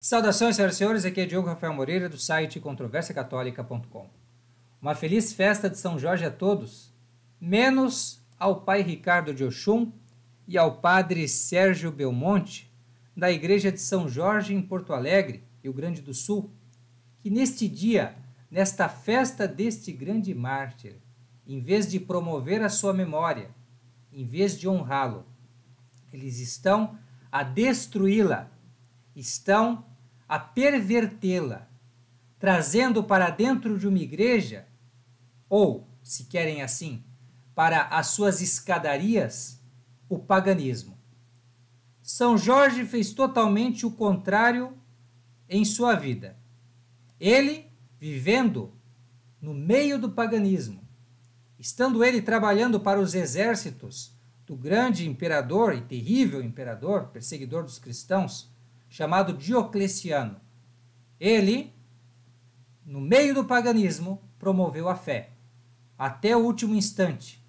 Saudações, senhoras e senhores, aqui é Diogo Rafael Moreira do site ControvérsiaCatólica.com. Uma feliz festa de São Jorge a todos, menos ao pai Ricardo de Oxum e ao padre Sérgio Belmonte, da Igreja de São Jorge em Porto Alegre, Rio Grande do Sul, que neste dia, nesta festa deste grande mártir, em vez de promover a sua memória, em vez de honrá-lo, eles estão a destruí-la, estão a pervertê-la, trazendo para dentro de uma igreja, ou, se querem assim, para as suas escadarias, o paganismo. São Jorge fez totalmente o contrário em sua vida. Ele, vivendo no meio do paganismo, estando ele trabalhando para os exércitos do grande imperador e terrível imperador, perseguidor dos cristãos, chamado Diocleciano. Ele, no meio do paganismo, promoveu a fé, até o último instante,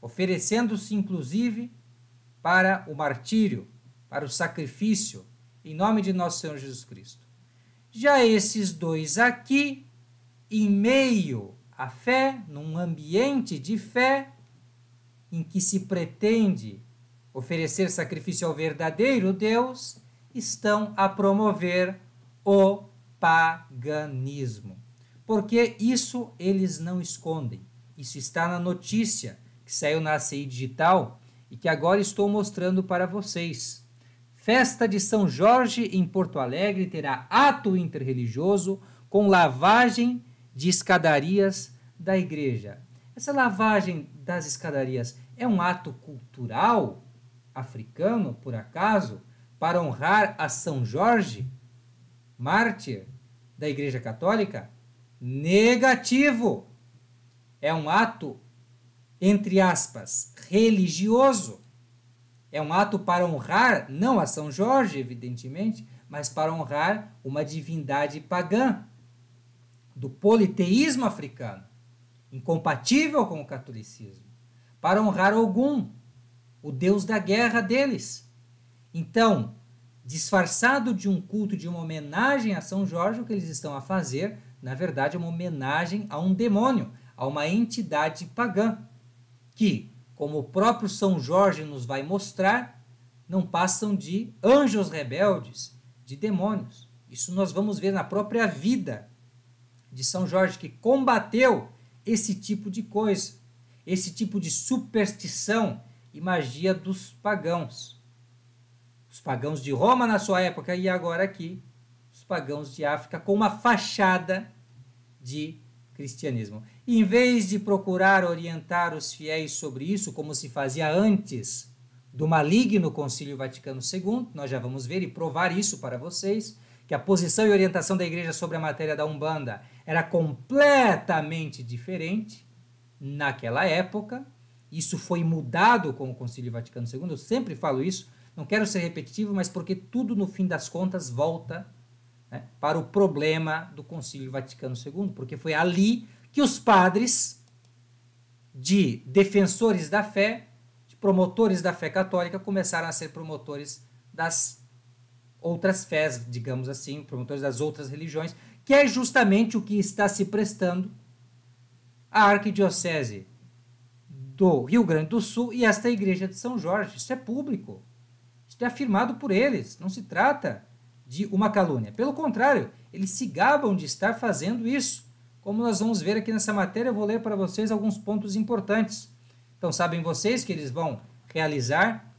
oferecendo-se inclusive para o martírio, para o sacrifício, em nome de nosso Senhor Jesus Cristo. Já esses dois aqui, em meio à fé, num ambiente de fé, em que se pretende oferecer sacrifício ao verdadeiro Deus, estão a promover o paganismo. Porque isso eles não escondem. Isso está na notícia que saiu na CI Digital e que agora estou mostrando para vocês. Festa de São Jorge em Porto Alegre terá ato interreligioso com lavagem de escadarias da igreja. Essa lavagem das escadarias é um ato cultural africano, por acaso? para honrar a São Jorge, mártir da Igreja Católica? Negativo! É um ato, entre aspas, religioso. É um ato para honrar, não a São Jorge, evidentemente, mas para honrar uma divindade pagã do politeísmo africano, incompatível com o catolicismo, para honrar algum, o deus da guerra deles. Então, disfarçado de um culto, de uma homenagem a São Jorge, o que eles estão a fazer, na verdade, é uma homenagem a um demônio, a uma entidade pagã, que, como o próprio São Jorge nos vai mostrar, não passam de anjos rebeldes, de demônios. Isso nós vamos ver na própria vida de São Jorge, que combateu esse tipo de coisa, esse tipo de superstição e magia dos pagãos os pagãos de Roma na sua época e agora aqui, os pagãos de África com uma fachada de cristianismo. E em vez de procurar orientar os fiéis sobre isso, como se fazia antes do maligno Concílio Vaticano II, nós já vamos ver e provar isso para vocês, que a posição e orientação da igreja sobre a matéria da Umbanda era completamente diferente naquela época. Isso foi mudado com o Concílio Vaticano II, eu sempre falo isso, não quero ser repetitivo, mas porque tudo no fim das contas volta né, para o problema do Concílio Vaticano II, porque foi ali que os padres de defensores da fé, de promotores da fé católica, começaram a ser promotores das outras fés, digamos assim, promotores das outras religiões, que é justamente o que está se prestando a arquidiocese do Rio Grande do Sul e esta igreja de São Jorge. Isso é público é afirmado por eles, não se trata de uma calúnia. Pelo contrário, eles se gabam de estar fazendo isso. Como nós vamos ver aqui nessa matéria, eu vou ler para vocês alguns pontos importantes. Então, sabem vocês que eles vão realizar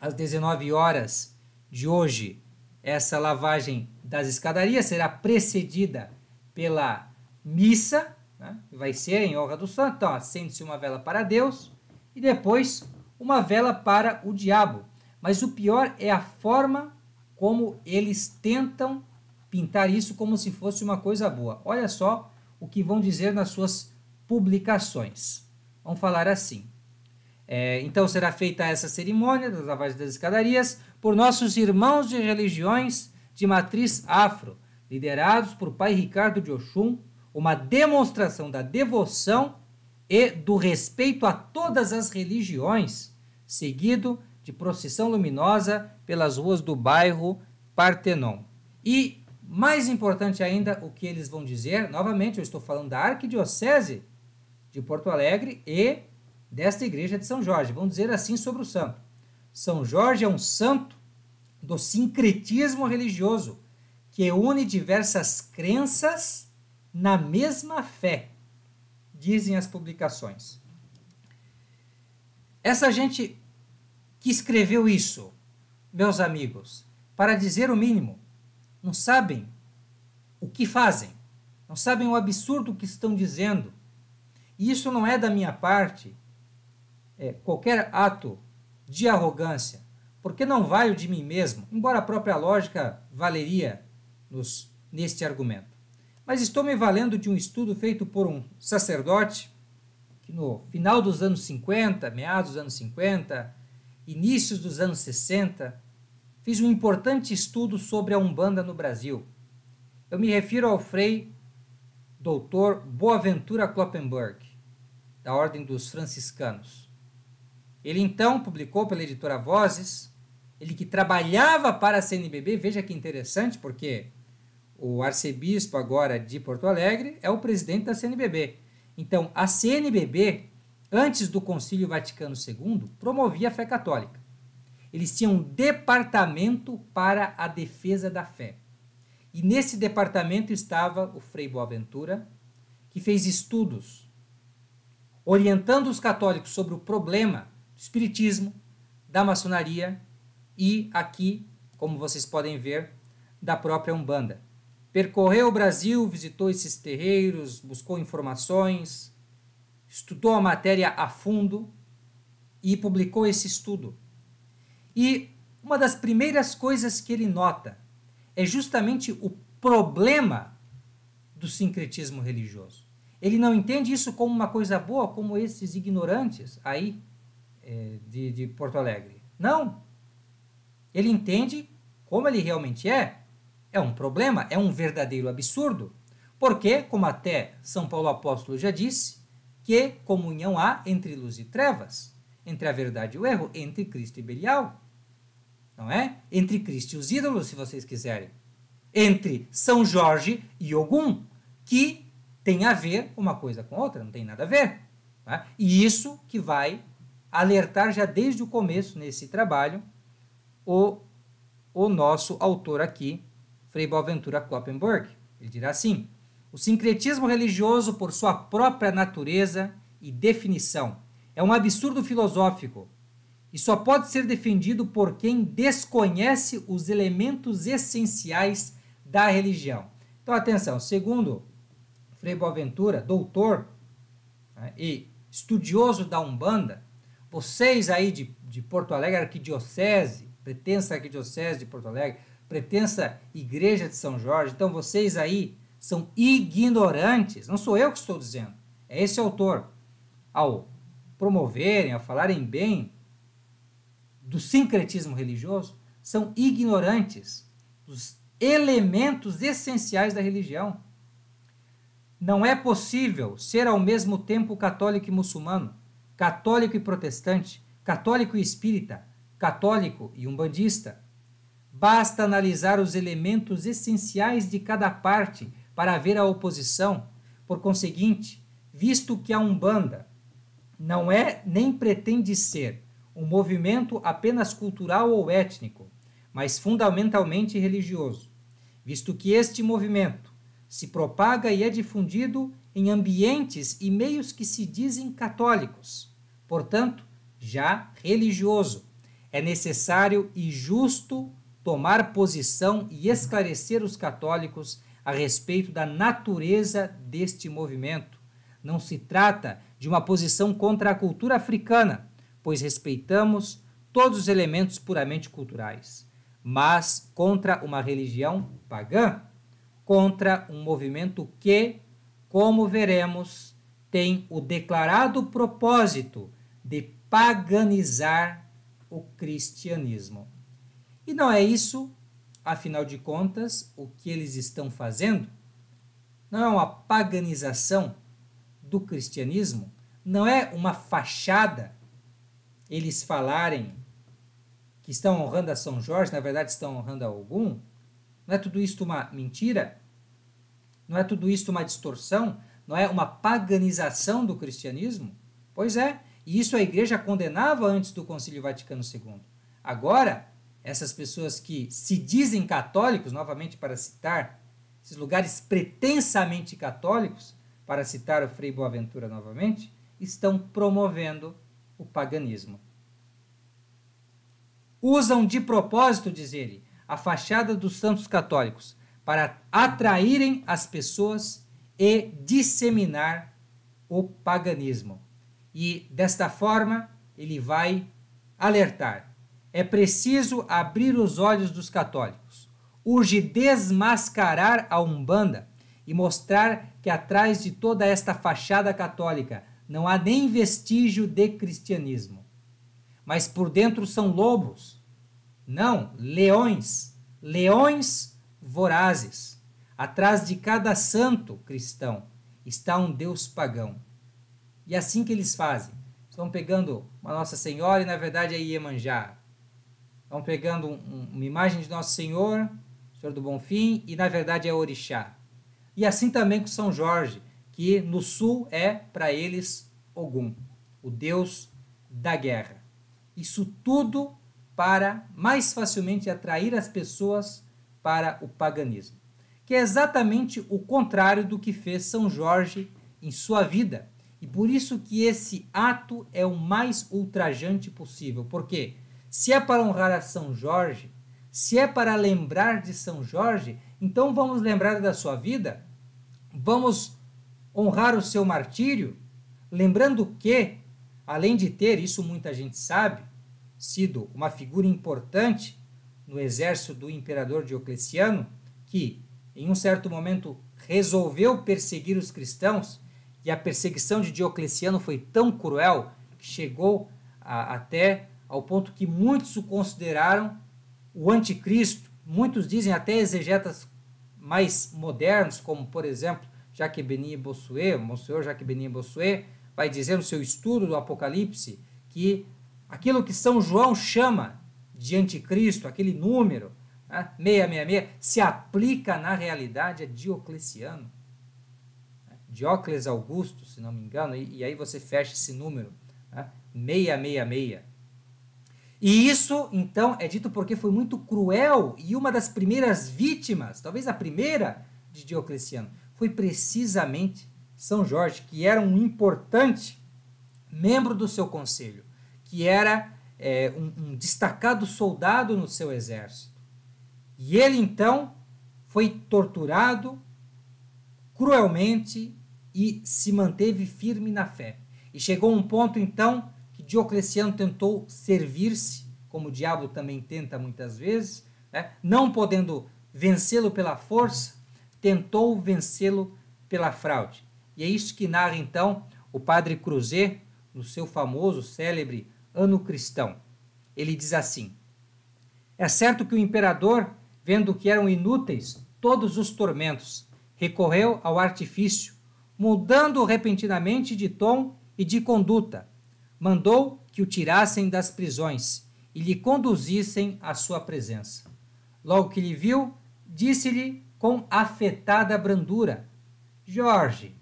às 19 horas de hoje essa lavagem das escadarias, será precedida pela missa, né? vai ser em honra do santo. Então, acende-se uma vela para Deus e depois uma vela para o diabo. Mas o pior é a forma como eles tentam pintar isso como se fosse uma coisa boa. Olha só o que vão dizer nas suas publicações. Vão falar assim. É, então será feita essa cerimônia das lavagens das escadarias por nossos irmãos de religiões de matriz afro, liderados por Pai Ricardo de Oxum, uma demonstração da devoção e do respeito a todas as religiões, seguido de procissão luminosa pelas ruas do bairro Partenon. E, mais importante ainda, o que eles vão dizer, novamente, eu estou falando da Arquidiocese de Porto Alegre e desta igreja de São Jorge. Vão dizer assim sobre o santo. São Jorge é um santo do sincretismo religioso, que une diversas crenças na mesma fé, dizem as publicações. Essa gente que escreveu isso, meus amigos, para dizer o mínimo, não sabem o que fazem, não sabem o absurdo que estão dizendo. E isso não é da minha parte é, qualquer ato de arrogância, porque não vai o de mim mesmo, embora a própria lógica valeria nos, neste argumento. Mas estou me valendo de um estudo feito por um sacerdote que no final dos anos 50, meados dos anos 50, inícios dos anos 60, fiz um importante estudo sobre a Umbanda no Brasil. Eu me refiro ao Frei Dr. Boaventura Kloppenberg, da Ordem dos Franciscanos. Ele então publicou pela editora Vozes, ele que trabalhava para a CNBB, veja que interessante, porque o arcebispo agora de Porto Alegre é o presidente da CNBB. Então, a CNBB antes do Concílio Vaticano II, promovia a fé católica. Eles tinham um departamento para a defesa da fé. E nesse departamento estava o Frei Boaventura, que fez estudos orientando os católicos sobre o problema do espiritismo, da maçonaria e aqui, como vocês podem ver, da própria Umbanda. Percorreu o Brasil, visitou esses terreiros, buscou informações, estudou a matéria a fundo e publicou esse estudo. E uma das primeiras coisas que ele nota é justamente o problema do sincretismo religioso. Ele não entende isso como uma coisa boa, como esses ignorantes aí é, de, de Porto Alegre. Não. Ele entende como ele realmente é. É um problema, é um verdadeiro absurdo. Porque, como até São Paulo Apóstolo já disse, que comunhão há entre luz e trevas? Entre a verdade e o erro? Entre Cristo e Belial? Não é? Entre Cristo e os ídolos, se vocês quiserem. Entre São Jorge e Ogum, que tem a ver uma coisa com outra, não tem nada a ver. Tá? E isso que vai alertar já desde o começo nesse trabalho o, o nosso autor aqui, Frei Boaventura Kloppenburg. Ele dirá assim: o sincretismo religioso, por sua própria natureza e definição, é um absurdo filosófico e só pode ser defendido por quem desconhece os elementos essenciais da religião. Então, atenção, segundo Frei Boaventura, doutor né, e estudioso da Umbanda, vocês aí de, de Porto Alegre, arquidiocese, pretensa arquidiocese de Porto Alegre, pretensa igreja de São Jorge, então vocês aí são ignorantes, não sou eu que estou dizendo, é esse autor, ao promoverem, ao falarem bem do sincretismo religioso, são ignorantes dos elementos essenciais da religião. Não é possível ser ao mesmo tempo católico e muçulmano, católico e protestante, católico e espírita, católico e umbandista. Basta analisar os elementos essenciais de cada parte para haver a oposição, por conseguinte, visto que a Umbanda não é nem pretende ser um movimento apenas cultural ou étnico, mas fundamentalmente religioso, visto que este movimento se propaga e é difundido em ambientes e meios que se dizem católicos, portanto, já religioso. É necessário e justo tomar posição e esclarecer os católicos a respeito da natureza deste movimento. Não se trata de uma posição contra a cultura africana, pois respeitamos todos os elementos puramente culturais, mas contra uma religião pagã, contra um movimento que, como veremos, tem o declarado propósito de paganizar o cristianismo. E não é isso Afinal de contas, o que eles estão fazendo não é uma paganização do cristianismo, não é uma fachada eles falarem que estão honrando a São Jorge, na verdade estão honrando a algum. Não é tudo isto uma mentira? Não é tudo isto uma distorção? Não é uma paganização do cristianismo? Pois é, e isso a igreja condenava antes do Concílio Vaticano II. Agora, essas pessoas que se dizem católicos, novamente para citar, esses lugares pretensamente católicos, para citar o Frei Boaventura novamente, estão promovendo o paganismo. Usam de propósito, diz ele, a fachada dos santos católicos para atraírem as pessoas e disseminar o paganismo. E desta forma, ele vai alertar é preciso abrir os olhos dos católicos. Urge desmascarar a Umbanda e mostrar que atrás de toda esta fachada católica não há nem vestígio de cristianismo. Mas por dentro são lobos. Não, leões. Leões vorazes. Atrás de cada santo cristão está um Deus pagão. E é assim que eles fazem. Estão pegando uma Nossa Senhora e, na verdade, é Iemanjá. Vamos pegando um, uma imagem de Nosso Senhor, Senhor do Bom Fim, e na verdade é Orixá. E assim também com São Jorge, que no sul é para eles Ogum, o deus da guerra. Isso tudo para mais facilmente atrair as pessoas para o paganismo, que é exatamente o contrário do que fez São Jorge em sua vida. E por isso que esse ato é o mais ultrajante possível, Por quê? Se é para honrar a São Jorge, se é para lembrar de São Jorge, então vamos lembrar da sua vida, vamos honrar o seu martírio, lembrando que, além de ter, isso muita gente sabe, sido uma figura importante no exército do imperador Diocleciano, que, em um certo momento, resolveu perseguir os cristãos, e a perseguição de Diocleciano foi tão cruel que chegou a, até ao ponto que muitos o consideraram o anticristo. Muitos dizem até exegetas mais modernos, como por exemplo Jacques Benin Bossuet, o Monsenhor Benin Bossuet, vai dizer no seu estudo do Apocalipse que aquilo que São João chama de anticristo, aquele número, né, 666, se aplica na realidade a Diocleciano. Né, Diócles Augusto, se não me engano, e, e aí você fecha esse número, né, 666. E isso, então, é dito porque foi muito cruel e uma das primeiras vítimas, talvez a primeira de Diocleciano, foi precisamente São Jorge, que era um importante membro do seu conselho, que era é, um, um destacado soldado no seu exército. E ele, então, foi torturado cruelmente e se manteve firme na fé. E chegou um ponto, então, Diocleciano tentou servir-se, como o diabo também tenta muitas vezes, né? não podendo vencê-lo pela força, tentou vencê-lo pela fraude. E é isso que narra então o padre Cruzet no seu famoso, célebre Ano Cristão. Ele diz assim: É certo que o imperador, vendo que eram inúteis todos os tormentos, recorreu ao artifício, mudando repentinamente de tom e de conduta, mandou que o tirassem das prisões e lhe conduzissem à sua presença. Logo que lhe viu, disse-lhe com afetada brandura: Jorge,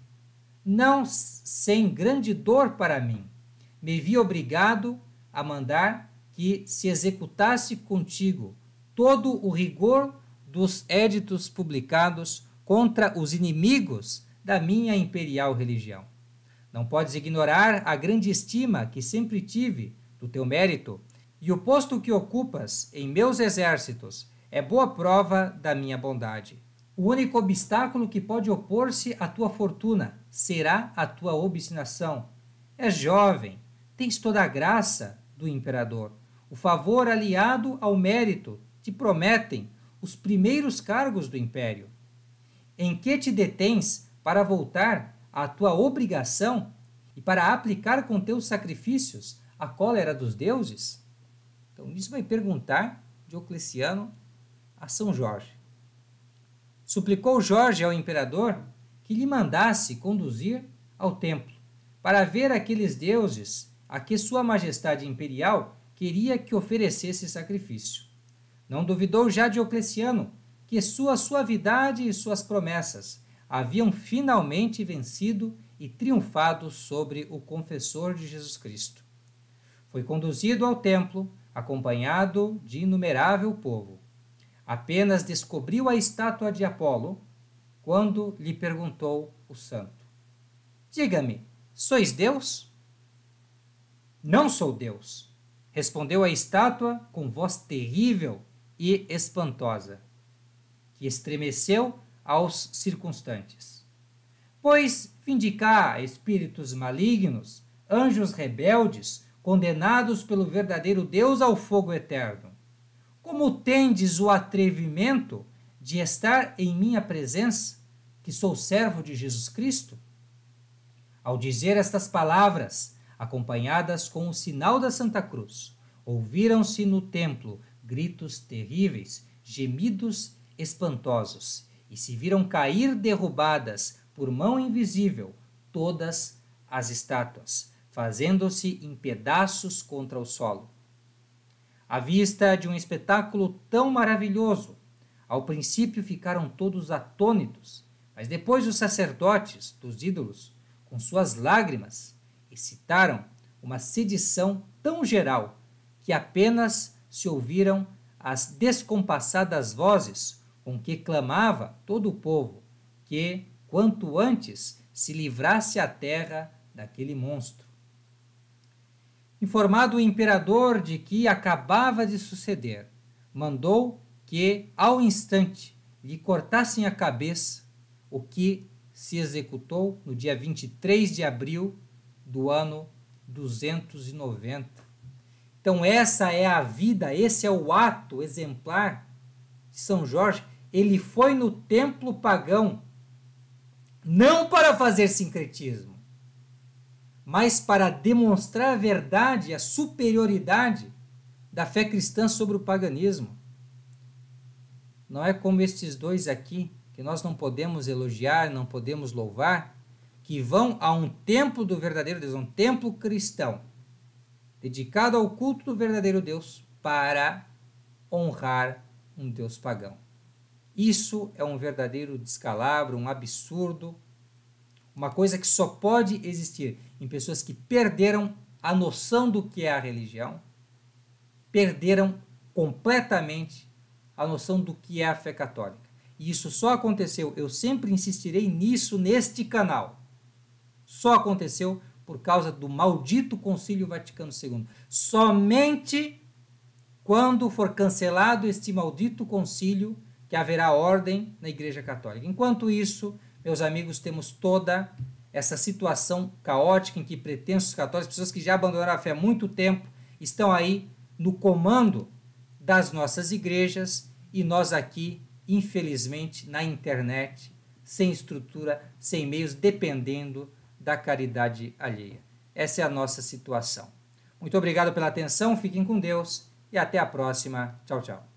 não sem grande dor para mim, me vi obrigado a mandar que se executasse contigo todo o rigor dos éditos publicados contra os inimigos da minha imperial religião não podes ignorar a grande estima que sempre tive do teu mérito, e o posto que ocupas em meus exércitos é boa prova da minha bondade. O único obstáculo que pode opor-se à tua fortuna será a tua obstinação. És jovem, tens toda a graça do imperador. O favor aliado ao mérito te prometem os primeiros cargos do império. Em que te detens para voltar a tua obrigação e para aplicar com teus sacrifícios a cólera dos deuses? Então, isso vai perguntar Diocleciano a São Jorge. Suplicou Jorge ao imperador que lhe mandasse conduzir ao templo para ver aqueles deuses a que Sua Majestade Imperial queria que oferecesse sacrifício. Não duvidou já Diocleciano que sua suavidade e suas promessas haviam finalmente vencido e triunfado sobre o confessor de Jesus Cristo. Foi conduzido ao templo, acompanhado de inumerável povo. Apenas descobriu a estátua de Apolo quando lhe perguntou o santo: Diga-me, sois Deus? Não sou Deus, respondeu a estátua com voz terrível e espantosa, que estremeceu aos circunstantes. Pois vindicar espíritos malignos, anjos rebeldes, condenados pelo verdadeiro Deus ao fogo eterno. Como tendes o atrevimento de estar em minha presença, que sou servo de Jesus Cristo? Ao dizer estas palavras, acompanhadas com o sinal da Santa Cruz, ouviram-se no templo gritos terríveis, gemidos espantosos e se viram cair derrubadas por mão invisível todas as estátuas, fazendo-se em pedaços contra o solo. À vista de um espetáculo tão maravilhoso, ao princípio ficaram todos atônitos, mas depois os sacerdotes dos ídolos, com suas lágrimas, excitaram uma sedição tão geral que apenas se ouviram as descompassadas vozes com que clamava todo o povo que, quanto antes, se livrasse a terra daquele monstro. Informado o imperador de que acabava de suceder, mandou que, ao instante, lhe cortassem a cabeça, o que se executou no dia 23 de abril do ano 290. Então, essa é a vida, esse é o ato exemplar de São Jorge ele foi no templo pagão não para fazer sincretismo, mas para demonstrar a verdade, a superioridade da fé cristã sobre o paganismo. Não é como estes dois aqui, que nós não podemos elogiar, não podemos louvar, que vão a um templo do verdadeiro Deus, um templo cristão, dedicado ao culto do verdadeiro Deus, para honrar um Deus pagão. Isso é um verdadeiro descalabro, um absurdo, uma coisa que só pode existir em pessoas que perderam a noção do que é a religião, perderam completamente a noção do que é a fé católica. E isso só aconteceu, eu sempre insistirei nisso neste canal. Só aconteceu por causa do maldito Concílio Vaticano II. Somente quando for cancelado este maldito concílio, que haverá ordem na Igreja Católica. Enquanto isso, meus amigos, temos toda essa situação caótica em que pretensos católicos, pessoas que já abandonaram a fé há muito tempo, estão aí no comando das nossas igrejas e nós aqui, infelizmente, na internet, sem estrutura, sem meios, dependendo da caridade alheia. Essa é a nossa situação. Muito obrigado pela atenção, fiquem com Deus e até a próxima. Tchau, tchau.